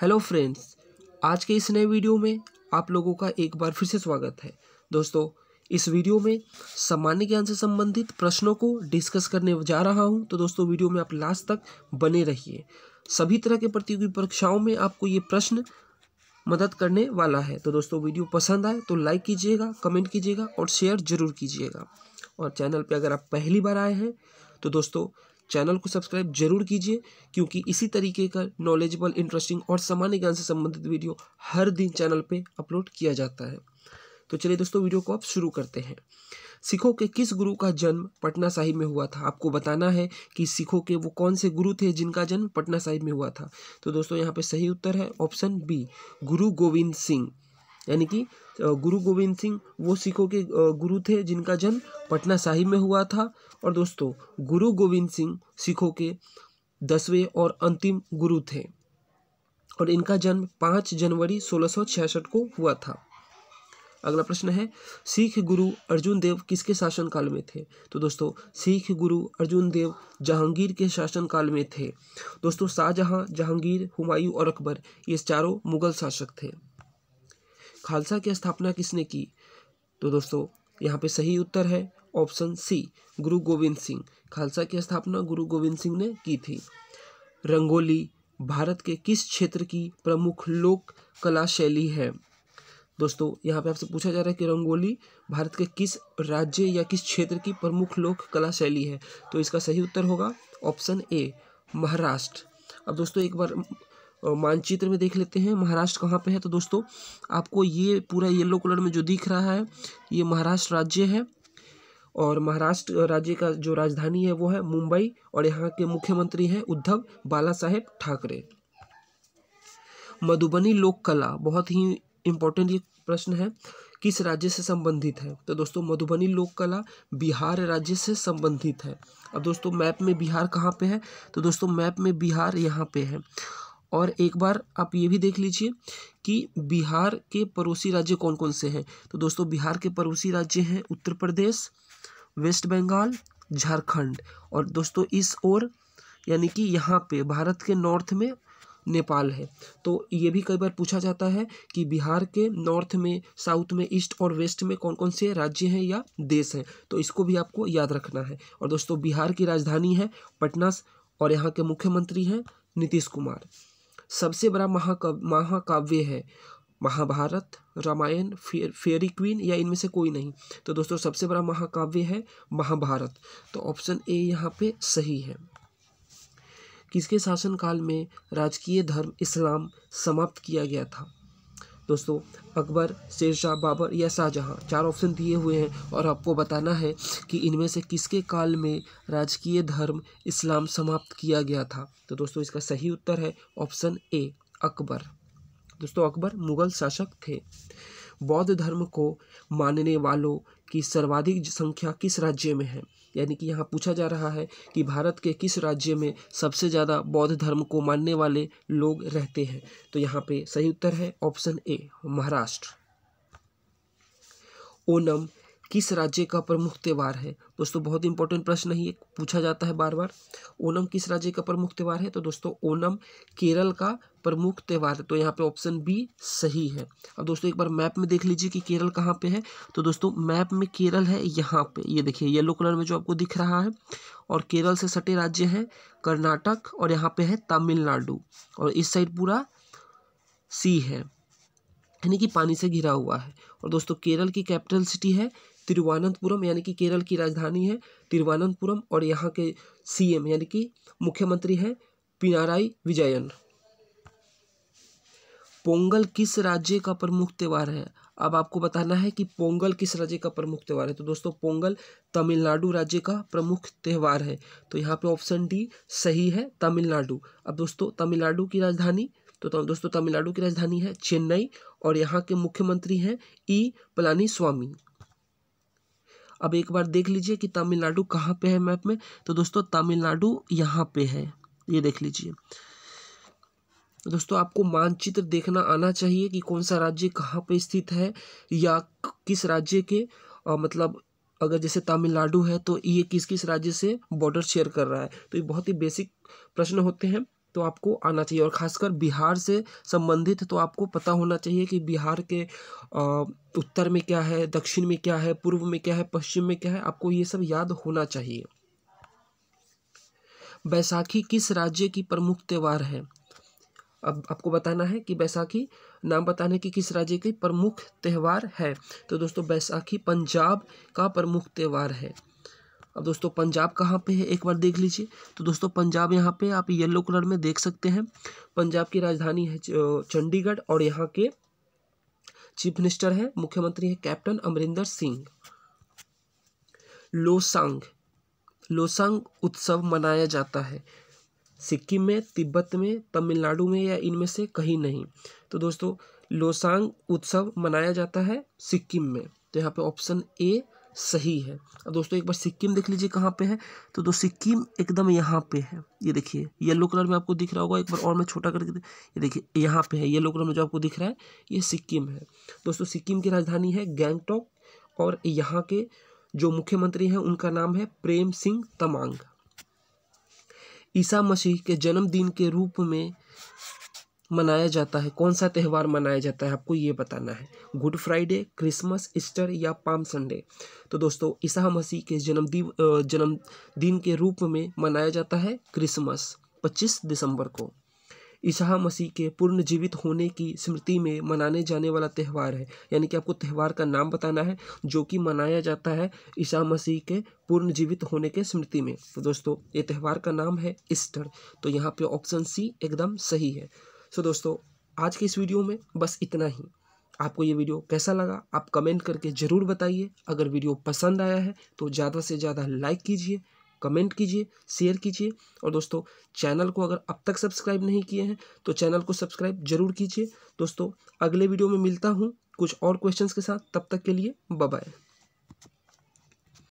hello friends आज के इस नए वीडियो में आप लोगों का एक बार फिर से स्वागत है दोस्तों इस वीडियो में सामान्य ज्ञान से संबंधित प्रश्नों को डिस्कस करने जा रहा हूं तो दोस्तों वीडियो में आप लास्ट तक बने रहिए सभी तरह के प्रतियोगी परीक्षाओं में आपको ये प्रश्न मदद करने वाला है तो दोस्तों वीडियो पसंद आए तो लाइक कीजिएगा कमेंट कीजिएगा और शेयर जरूर कीजिएगा और चैनल पर अगर आप पहली बार आए हैं तो दोस्तों चैनल को सब्सक्राइब जरूर कीजिए क्योंकि इसी तरीके का नॉलेजेबल इंटरेस्टिंग और सामान्य ज्ञान से संबंधित वीडियो हर दिन चैनल पे अपलोड किया जाता है तो चलिए दोस्तों वीडियो को आप शुरू करते हैं सिखों के किस गुरु का जन्म पटना साहिब में हुआ था आपको बताना है कि सिखों के वो कौन से गुरु थे जिनका जन्म पटना साहिब में हुआ था तो दोस्तों यहाँ पे सही उत्तर है ऑप्शन बी गुरु गोविंद सिंह यानी कि गुरु गोविंद सिंह वो सिखों के गुरु थे जिनका जन्म पटना साहिब में हुआ था और दोस्तों गुरु गोविंद सिंह सिखों के दसवें और अंतिम गुरु थे और इनका जन्म पाँच जनवरी सोलह को हुआ था अगला प्रश्न है सिख गुरु अर्जुन देव किसके शासनकाल में थे तो दोस्तों सिख गुरु अर्जुन देव जहांगीर के शासनकाल में थे दोस्तों शाहजहां जहांगीर हुमायूं और अकबर ये चारों मुगल शासक थे खालसा की स्थापना किसने की तो दोस्तों यहाँ पे सही उत्तर है ऑप्शन सी गुरु गोविंद सिंह खालसा की स्थापना गुरु गोविंद सिंह ने की थी रंगोली भारत के किस क्षेत्र की प्रमुख लोक कला शैली है दोस्तों यहाँ पे आपसे पूछा जा रहा है कि रंगोली भारत के किस राज्य या किस क्षेत्र की प्रमुख लोक कला शैली है तो इसका सही उत्तर होगा ऑप्शन ए महाराष्ट्र अब दोस्तों एक बार मानचित्र में देख लेते हैं महाराष्ट्र कहाँ पे है तो दोस्तों आपको ये पूरा येलो कलर में जो दिख रहा है ये महाराष्ट्र राज्य है और महाराष्ट्र राज्य का जो राजधानी है वो है मुंबई और यहाँ के मुख्यमंत्री हैं उद्धव बाला साहेब ठाकरे मधुबनी लोक कला बहुत ही इम्पोर्टेंट ये प्रश्न है किस राज्य से संबंधित है तो दोस्तों मधुबनी लोक कला बिहार राज्य से संबंधित है अब दोस्तों मैप में बिहार कहाँ पे है तो दोस्तों मैप में बिहार यहाँ पे है और एक बार आप ये भी देख लीजिए कि बिहार के पड़ोसी राज्य कौन कौन से हैं तो दोस्तों बिहार के पड़ोसी राज्य हैं उत्तर प्रदेश वेस्ट बंगाल झारखंड और दोस्तों इस ओर यानी कि यहाँ पे भारत के नॉर्थ में नेपाल है तो ये भी कई बार पूछा जाता है कि बिहार के नॉर्थ में साउथ में ईस्ट और वेस्ट में कौन कौन से राज्य हैं या देश हैं तो इसको भी आपको याद रखना है और दोस्तों बिहार की राजधानी है पटना और यहाँ के मुख्यमंत्री हैं नीतीश कुमार सबसे बड़ा महाकव महाकाव्य है महाभारत रामायण फे, फेरी क्वीन या इनमें से कोई नहीं तो दोस्तों सबसे बड़ा महाकाव्य है महाभारत तो ऑप्शन ए यहाँ पे सही है किसके शासनकाल में राजकीय धर्म इस्लाम समाप्त किया गया था दोस्तों अकबर शेरशाह बाबर या शाहजहाँ चार ऑप्शन दिए हुए हैं और आपको बताना है कि इनमें से किसके काल में राजकीय धर्म इस्लाम समाप्त किया गया था तो दोस्तों इसका सही उत्तर है ऑप्शन ए अकबर दोस्तों अकबर मुगल शासक थे बौद्ध धर्म को मानने वालों की सर्वाधिक संख्या किस राज्य में है यानी कि यहाँ पूछा जा रहा है कि भारत के किस राज्य में सबसे ज़्यादा बौद्ध धर्म को मानने वाले लोग रहते हैं तो यहाँ पे सही उत्तर है ऑप्शन ए महाराष्ट्र ओनम किस राज्य का प्रमुख त्यौहार है दोस्तों बहुत इंपॉर्टेंट प्रश्न है पूछा जाता है बार बार ओनम किस राज्य का प्रमुख त्यौहार है तो दोस्तों ओनम केरल का प्रमुख त्यौहार है तो यहाँ पे ऑप्शन बी सही है अब दोस्तों एक बार मैप में देख लीजिए कि केरल कहाँ पे है तो दोस्तों मैप में केरल है यहाँ पे ये यह देखिए येलो कलर में जो आपको दिख रहा है और केरल से सटे राज्य हैं कर्नाटक और यहाँ पे है तमिलनाडु और इस साइड पूरा सी है यानी कि पानी से घिरा हुआ है और दोस्तों केरल की कैपिटल सिटी है तिरुवनंतपुरम यानी कि केरल की राजधानी है तिरुवनंतपुरम और यहाँ के सीएम यानी कि मुख्यमंत्री हैं पिनाराई विजयन पोंगल किस राज्य का प्रमुख त्यौहार है अब आपको बताना है कि पोंगल किस राज्य का प्रमुख त्यौहार है तो दोस्तों पोंगल तमिलनाडु राज्य का प्रमुख त्यौहार है तो यहाँ पे ऑप्शन डी सही है तमिलनाडु अब दोस्तों तमिलनाडु की राजधानी तो दोस्तों तमिलनाडु की राजधानी है चेन्नई और यहाँ के मुख्यमंत्री हैं ई पलानी स्वामी अब एक बार देख लीजिए कि तमिलनाडु कहाँ पे है मैप में तो दोस्तों तमिलनाडु यहाँ पे है ये देख लीजिए दोस्तों आपको मानचित्र देखना आना चाहिए कि कौन सा राज्य कहाँ पे स्थित है या किस राज्य के आ, मतलब अगर जैसे तमिलनाडु है तो ये किस किस राज्य से बॉर्डर शेयर कर रहा है तो ये बहुत ही बेसिक प्रश्न होते हैं तो आपको आना चाहिए और ख़ासकर बिहार से संबंधित तो आपको पता होना चाहिए कि बिहार के उत्तर में क्या है दक्षिण में क्या है पूर्व में क्या है पश्चिम में क्या है आपको ये सब याद होना चाहिए बैसाखी किस राज्य की प्रमुख त्यौहार है अब आपको बताना है कि बैसाखी नाम बताना है कि किस राज्य की प्रमुख त्यौहार है तो दोस्तों बैसाखी पंजाब का प्रमुख त्यौहार है अब दोस्तों पंजाब कहाँ पे है एक बार देख लीजिए तो दोस्तों पंजाब यहाँ पे आप येलो कलर में देख सकते हैं पंजाब की राजधानी है चंडीगढ़ और यहाँ के चीफ मिनिस्टर हैं मुख्यमंत्री हैं कैप्टन अमरिंदर सिंह लोसांग लोसांग उत्सव मनाया जाता है सिक्किम में तिब्बत में तमिलनाडु में या इनमें से कहीं नहीं तो दोस्तों लोसांग उत्सव मनाया जाता है सिक्किम में तो यहाँ पे ऑप्शन ए सही है अब दोस्तों एक बार सिक्किम देख लीजिए कहाँ पे है तो दो सिक्किम एकदम यहाँ पे है ये देखिए येलो कलर में आपको दिख रहा होगा एक बार और मैं छोटा करके ये देखिए यहाँ पे है येलो कलर में जो आपको दिख रहा है ये सिक्किम है दोस्तों सिक्किम की राजधानी है गैंगटॉक और यहाँ के जो मुख्यमंत्री हैं उनका नाम है प्रेम सिंह तमांग ईसा मसीह के जन्मदिन के रूप में मनाया जाता है कौन सा त्यौहार मनाया जाता है आपको ये बताना है गुड फ्राइडे क्रिसमस ईस्टर या पाम संडे तो दोस्तों ईसा मसीह के जन्मदिन जन्मदिन के रूप में मनाया जाता है क्रिसमस 25 दिसंबर को ईसा मसीह के पूर्ण जीवित होने की स्मृति में मनाने जाने वाला त्यौहार है यानी कि आपको त्यौहार का नाम बताना है जो कि मनाया जाता है ईसा मसीह के पूर्ण जीवित होने के स्मृति में तो दोस्तों ये त्यौहार का नाम है ईस्टर तो यहाँ पे ऑप्शन सी एकदम सही है सो दोस्तों आज के इस वीडियो में बस इतना ही आपको ये वीडियो कैसा लगा आप कमेंट करके ज़रूर बताइए अगर वीडियो पसंद आया है तो ज़्यादा से ज़्यादा लाइक कीजिए कमेंट कीजिए शेयर कीजिए और दोस्तों चैनल को अगर अब तक सब्सक्राइब नहीं किए हैं तो चैनल को सब्सक्राइब जरूर कीजिए दोस्तों अगले वीडियो में मिलता हूँ कुछ और क्वेश्चंस के साथ तब तक के लिए बाय